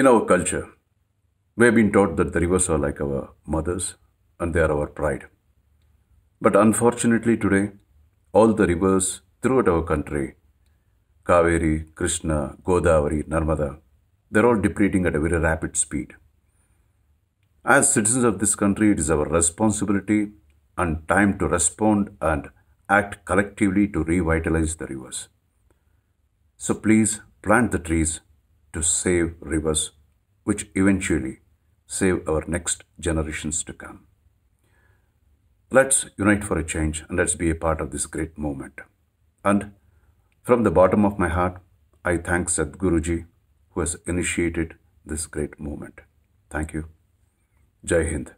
In our culture, we have been taught that the rivers are like our mothers and they are our pride. But unfortunately, today, all the rivers throughout our country Kaveri, Krishna, Godavari, Narmada they're all depleting at a very rapid speed. As citizens of this country, it is our responsibility and time to respond and act collectively to revitalize the rivers. So please plant the trees to save rivers, which eventually save our next generations to come. Let's unite for a change and let's be a part of this great movement. And from the bottom of my heart, I thank Sadhguruji who has initiated this great movement. Thank you. Jai Hind.